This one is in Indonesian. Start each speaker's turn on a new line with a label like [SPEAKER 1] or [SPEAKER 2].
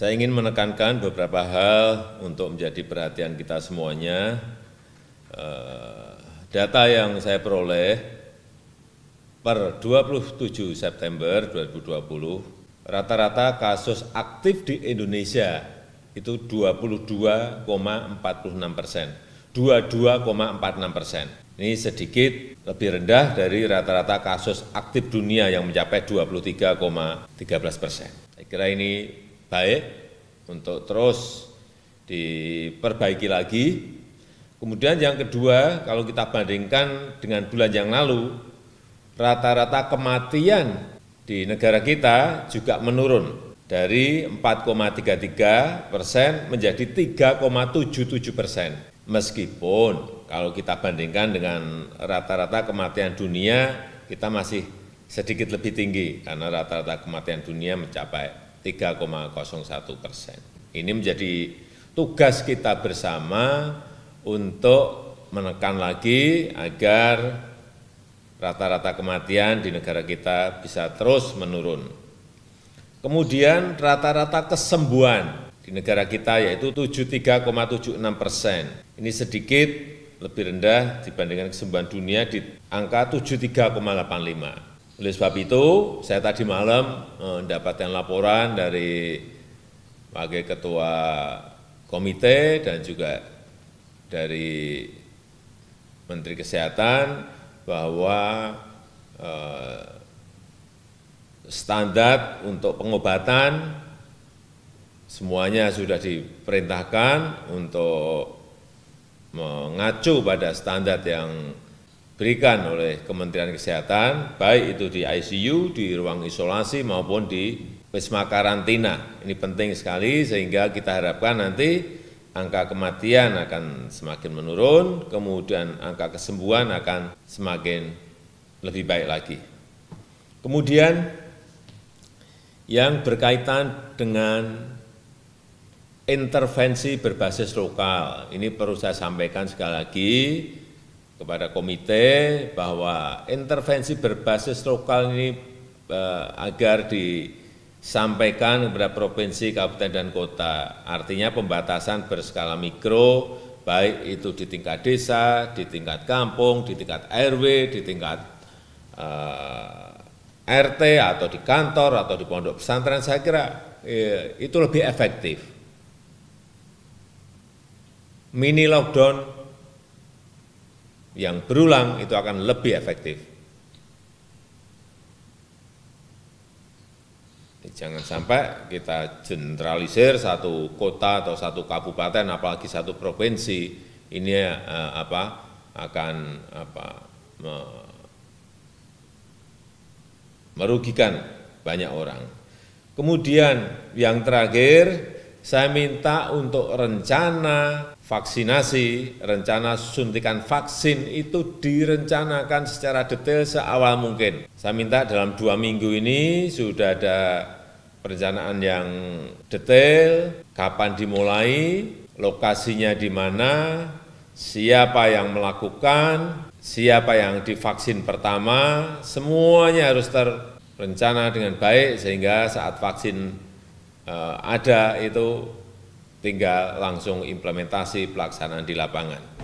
[SPEAKER 1] Saya ingin menekankan beberapa hal untuk menjadi perhatian kita semuanya. Eh, data yang saya peroleh per 27 September 2020, rata-rata kasus aktif di Indonesia itu 22,46 persen. 22,46 persen. Ini sedikit lebih rendah dari rata-rata kasus aktif dunia yang mencapai 23,13 persen. Saya kira ini baik untuk terus diperbaiki lagi. Kemudian yang kedua, kalau kita bandingkan dengan bulan yang lalu, rata-rata kematian di negara kita juga menurun dari 4,33 persen menjadi 3,77 persen. Meskipun kalau kita bandingkan dengan rata-rata kematian dunia, kita masih sedikit lebih tinggi karena rata-rata kematian dunia mencapai 3,01 persen. Ini menjadi tugas kita bersama untuk menekan lagi agar rata-rata kematian di negara kita bisa terus menurun. Kemudian rata-rata kesembuhan di negara kita yaitu 73,76 persen. Ini sedikit lebih rendah dibandingkan kesembuhan dunia di angka 73,85. Oleh sebab itu, saya tadi malam eh, mendapatkan laporan dari Wakil Ketua Komite dan juga dari Menteri Kesehatan bahwa eh, standar untuk pengobatan semuanya sudah diperintahkan untuk mengacu pada standar yang diberikan oleh Kementerian Kesehatan, baik itu di ICU, di ruang isolasi maupun di wisma karantina. Ini penting sekali sehingga kita harapkan nanti angka kematian akan semakin menurun, kemudian angka kesembuhan akan semakin lebih baik lagi. Kemudian yang berkaitan dengan intervensi berbasis lokal, ini perlu saya sampaikan sekali lagi, kepada komite bahwa intervensi berbasis lokal ini eh, agar disampaikan kepada provinsi, kabupaten, dan kota. Artinya pembatasan berskala mikro, baik itu di tingkat desa, di tingkat kampung, di tingkat RW, di tingkat eh, RT atau di kantor atau di pondok pesantren saya kira eh, itu lebih efektif. Mini lockdown yang berulang itu akan lebih efektif. Jangan sampai kita generalisir satu kota atau satu kabupaten, apalagi satu provinsi, ini eh, apa akan apa merugikan banyak orang. Kemudian yang terakhir, saya minta untuk rencana vaksinasi, rencana suntikan vaksin itu direncanakan secara detail seawal mungkin. Saya minta dalam dua minggu ini sudah ada perencanaan yang detail, kapan dimulai, lokasinya di mana, siapa yang melakukan, siapa yang divaksin pertama, semuanya harus terrencana dengan baik sehingga saat vaksin eh, ada itu tinggal langsung implementasi pelaksanaan di lapangan